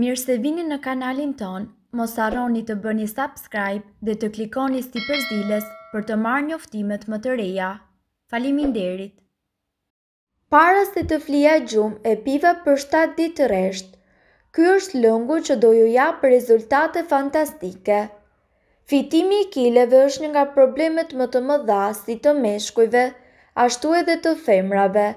Mirë se vini në kanalin ton, mos arroni të bëni subscribe dhe të klikoni sti përzilës për të marrë një më të reja. Falimin derit! Parës të të flia gjumë e piva për 7 ditë reshtë, kjo është lëngu që do ju ja për rezultate fantastike. Fitimi i kileve është një nga problemet më të më dha si të meshkujve, ashtu edhe të femrave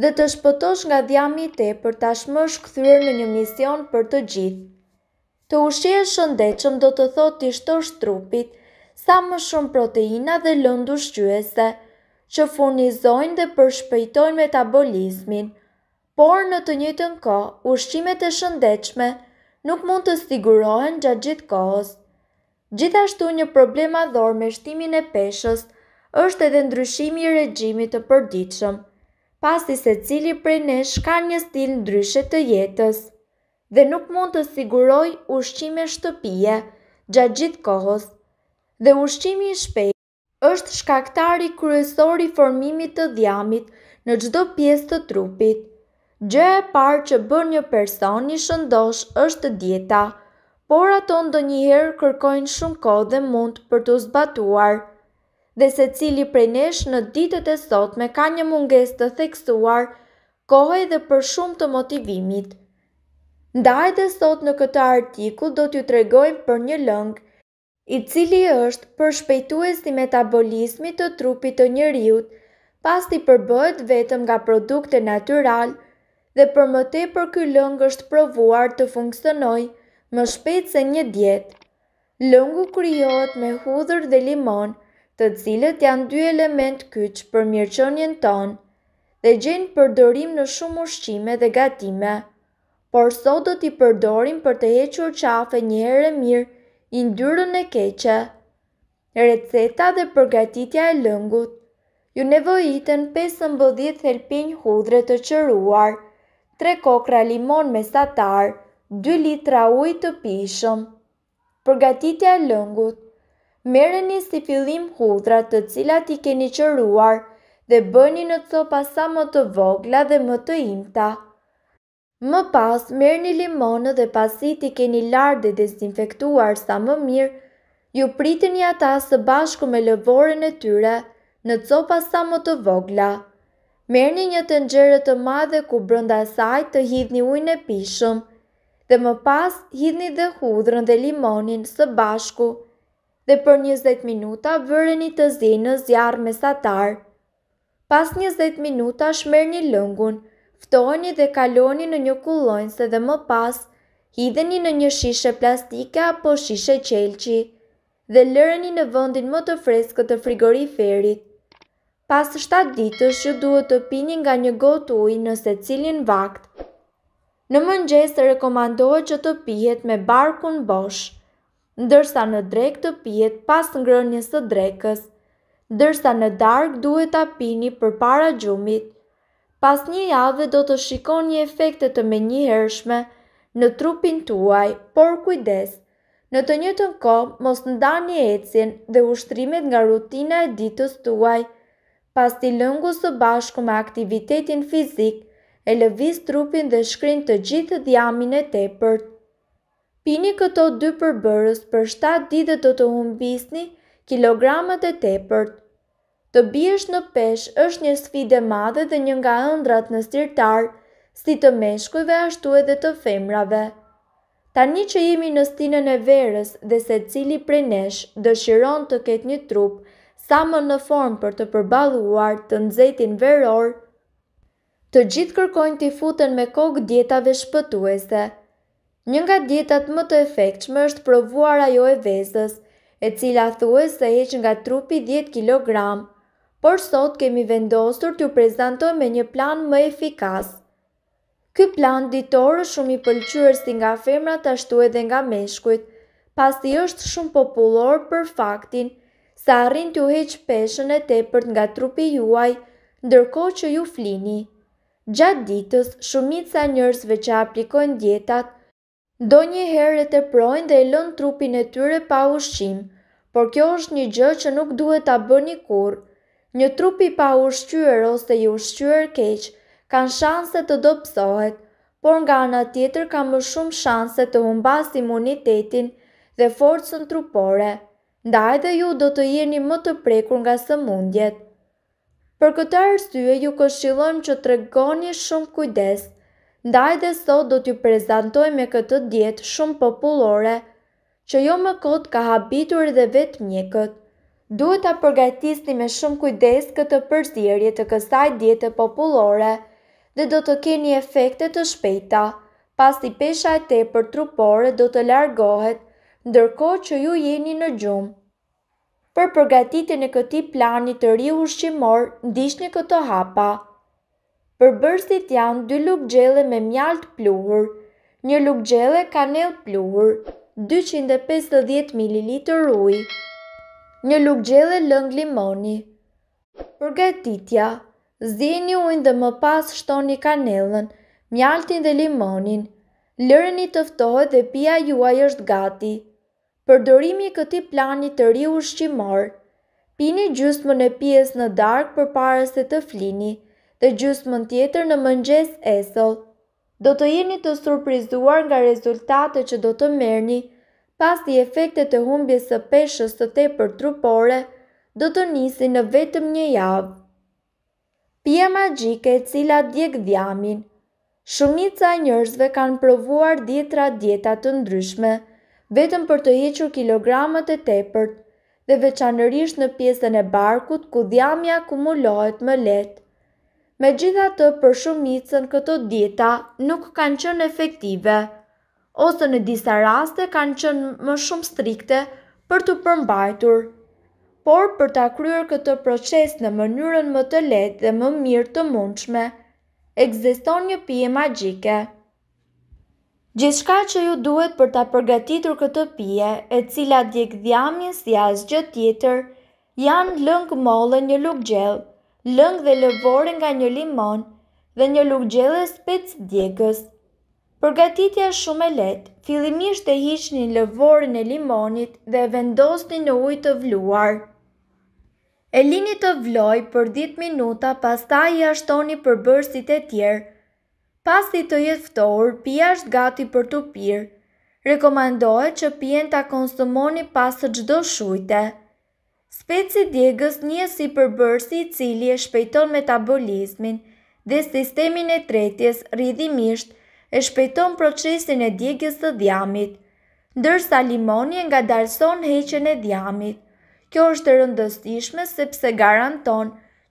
dhe të shpëtosh nga dhjami te për tashmësh këthyrë në një mision për të gjithë. Të ushje shëndechëm do të thot të shtosh trupit sa më shumë proteina dhe lëndu shqyese, që furnizojnë dhe përshpejtojnë metabolizmin, por në të njëtën ko, ushqimet e shëndechme nuk mund të sigurohen gjatë gjithë kohës. Gjithashtu një problema dhorë me shtimin e peshës është edhe ndryshimi i regjimit të përdiqëm, pasi se cili prej nesh ka një stil ndryshe të jetës dhe nuk mund të siguroj ushqime shtëpije gjatë gjitë kohës. Dhe ushqimi i shpejt është shkaktari kryesor i formimit të dhjamit në çdo pjesë të trupit. Gjë e parë që bërë një person i shëndosh është dieta, por ato njëherë kërkojnë shumë kohë dhe mund për të zbatuar dhe se cili prej nesh në ditët e sot me ka një munges të theksuar, kohë dhe për shumë të motivimit. Ndaj dhe sot në këtë artikull do t'ju tregojmë për një lëngë, i cili është për shpejtues si metabolismi të trupit të njëriut, pas t'i përbëhet vetëm nga produkte natural, dhe për më për kjo lëngë është provuar të funksionoj më shpejt se një djetë. Lëngu kryot me hudhër dhe limonë, të cilët janë dy element kyç për mirëqenien tonë dhe gjenë përdorim në shumë ushqime dhe gatime. Por sot do t'i përdorim për të hequr qafe një herë mirë, i ndyrën e keqe. Receta dhe përgatitja e lëngut Ju nevojiten 15 thelpin hudre të qëruar, 3 kokra limon me satar, 2 litra uj të pishëm. Përgatitja e lëngut Merën një si fillim të cilat i keni qëruar dhe bëni në copa sa më të vogla dhe më të imta. Më pas, merë një limonë dhe pasit i keni lartë dhe desinfektuar sa më mirë, ju pritin një ata së bashku me lëvorën e tyre në copa sa më të vogla. Merë një një të nxërë të madhe ku brënda saj të hidhni ujnë e pishëm dhe më pas hidhni dhe hudrën dhe limonin së bashku, dhe për 20 minuta vëreni të zi në zjarë mesatar. Pas 20 minuta shmer një lëngun, ftoni dhe kaloni në një kullonjë se dhe më pas, hideni në një shishe plastike apo shishe qelqi dhe lëreni në vëndin më të freskët të frigoriferit. Pas 7 ditës që duhet të pini nga një gotë ujë nëse cilin vakt. Në mëngjes të rekomandohet që të pijet me barkun boshë ndërsa në drek të pjet pas ngrënjës të drekës, ndërsa në dark duhet të apini për para gjumit. Pas një jave do të shikon një efektet të me një hershme në trupin tuaj, por kujdes. Në të një të nko, mos në da një ecin dhe ushtrimet nga rutina e ditës tuaj, pas të lëngu së bashku me aktivitetin fizik, e lëviz trupin dhe shkrin të gjithë dhjamin e tepërt. Pini këto dy përbërës për 7 ditë do të humbisni kilogramët e tepërt. Të biesh në pesh është një sfide madhe dhe një nga ëndrat në sirtar, si të meshkujve ashtu edhe të femrave. Tani që jemi në stinën e verës dhe se cili prej nesh dëshiron të ketë një trup sa më në formë për të përballuar të nxehtin veror, të gjithë kërkojnë të futen me kokë dietave shpëtuese. Një nga dietat më të efektshme është provuar ajo e vezës, e cila thuhet se heq nga trupi 10 kg, por sot kemi vendosur t'ju prezantojmë një plan më efikas. Ky plan ditor është shumë i pëlqyer si nga femrat ashtu edhe nga meshkujt, pasi është shumë popullor për faktin se arrin t'ju heq peshën e tepërt nga trupi juaj, ndërkohë që ju flini. Gjatë ditës, shumica njerëzve që aplikojnë dietat – Do një herë e të projnë dhe e lënë trupin e tyre pa ushqim, por kjo është një gjë që nuk duhet ta bë një kur. Një trupi pa ushqyër ose i ushqyër keq, kanë shanse të dopsohet, por nga ana tjetër ka më shumë shanse të humbas imunitetin dhe forcën trupore. Ndaj dhe ju do të jeni më të prekur nga së mundjet. Për këtë arsye ju këshillojmë që të regoni shumë kujdesë, ndaj dhe sot do t'ju prezentoj me këtë djetë shumë populore, që jo më kot ka habitur dhe vetë mjekët. Duhet të përgatisni me shumë kujdes këtë përzirje të kësaj djetë populore dhe do të keni efekte të shpejta, pas i pesha e te për trupore do të largohet, ndërko që ju jeni në gjumë. Për përgatitin e këti plani të ri ushqimor, ndishtë një këto hapa bërësit janë dy lukë gjele me mjaltë pluhur, një lukë gjele kanel pluhur, 250 ml uj, një lukë gjele lëng limoni. Përgatitja, zdjeni ujnë dhe më pas shtoni kanelën, mjaltin dhe limonin, lërën i tëftohet dhe pia juaj është gati. Përdorimi këti plani të u shqimorë, Pini gjusë më në në darkë për parës të flini dhe gjysmën tjetër në mëngjes esëll. Do të jeni të surprizuar nga rezultatet që do të merrni. Pasi efektet e humbjes së peshës së tepër trupore do të nisin në vetëm një javë. Pija magjike e cila djeg dhjamin. Shumica e njerëzve kanë provuar djetra dieta të ndryshme, vetëm për të hequr kilogramët e tepërt dhe veçanërisht në pjesën e barkut ku dhjami akumulohet më lehtë me gjitha të për shumicën këto dieta nuk kanë qënë efektive, ose në disa raste kanë qënë më shumë strikte për të përmbajtur. Por për ta kryer këtë proces në mënyrën më të lehtë dhe më mirë të mundshme, ekziston një pije magjike. Gjithçka që ju duhet për ta përgatitur këtë pije, e cila djeg dhjamin si asgjë tjetër, janë lëng mollë një lugë gjellë lëng dhe lëvore nga një limon dhe një lukë gjellë spec djegës. Përgatitja shumë e letë, fillimisht e një lëvore e limonit dhe e vendosni në ujë të vluar. E lini të vloj për 10 minuta pas ta i ashtoni për bërësit e tjerë. Pas i të jetë ftohur, pia është gati për të pirë. Rekomandohet që pjen të konsumoni pas të gjdo shujte. Speci djegës një si përbërsi i cili e shpejton metabolizmin dhe sistemin e tretjes rridhimisht e shpejton procesin e djegës të djamit, ndërsa limoni e nga darson heqen e djamit. Kjo është të rëndësishme sepse garanton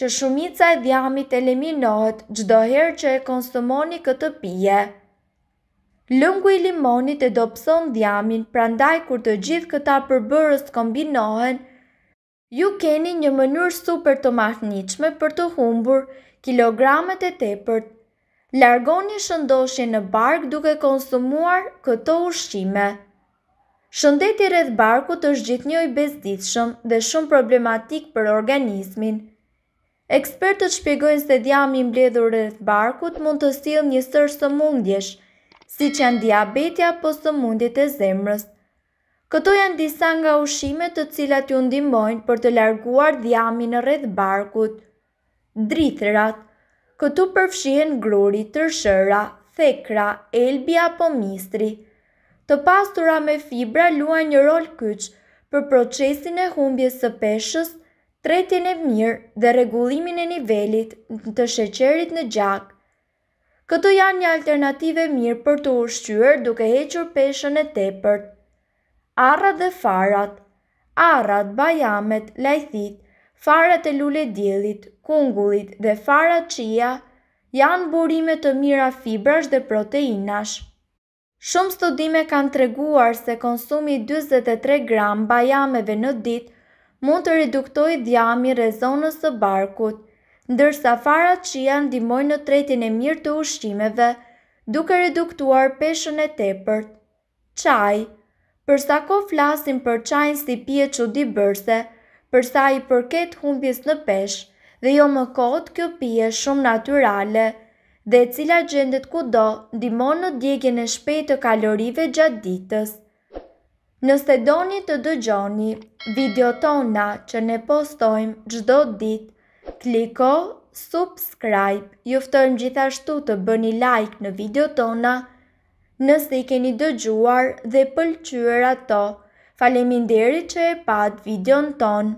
që shumica e djamit eliminohet gjdoher herë që e konsumoni këtë pije. Lëngu i limonit e dopson djamin, prandaj kur të gjithë këta përbërës kombinohen – ju keni një mënyrë super të mahnitshme për të humbur kilogramet e tepërt. Largoni shëndoshje në bark duke konsumuar këto ushqime. Shëndeti rreth barkut është gjithnjoj bezditshëm dhe shumë problematik për organizmin. Ekspertët shpjegojnë se djami i mbledhur rreth barkut mund të sillë një mundjesh, sëmundjesh, siç janë diabeti apo sëmundjet e zemrës. Këto janë disa nga ushimet të cilat ju ndimojnë për të larguar dhjami në redh barkut. Drithërat Këtu përfshien gruri, tërshëra, thekra, elbi apo mistri. Të pastura me fibra lua një rol kyç për procesin e humbjes së peshës, tretjen e mirë dhe regullimin e nivelit të sheqerit në gjak. Këto janë një alternative mirë për të ushqyër duke hequr peshën e tepërt arrat dhe farat, arrat, bajamet, lajthit, farat e lule djelit, kungullit dhe farat qia, janë burime të mira fibrash dhe proteinash. Shumë studime kanë treguar se konsumi 23 gram bajameve në dit mund të reduktoj dhjami rezonës së barkut, ndërsa farat qia ndimoj në tretin e mirë të ushqimeve, duke reduktuar peshën e tepërt. Qaj, Përsa ko flasim për qajnë si pje që di bërse, përsa i përket humbjes në pesh, dhe jo më kotë kjo pje shumë naturale, dhe cila gjendet ku do, dimon në djegjen e shpejt të kalorive gjatë ditës. Nëse doni të dëgjoni, video tona që ne postojmë gjdo dit, kliko subscribe, juftojmë gjithashtu të bëni like në video tona, nëse i keni dëgjuar dhe pëlqyer ato. Faleminderit që e pat videon ton.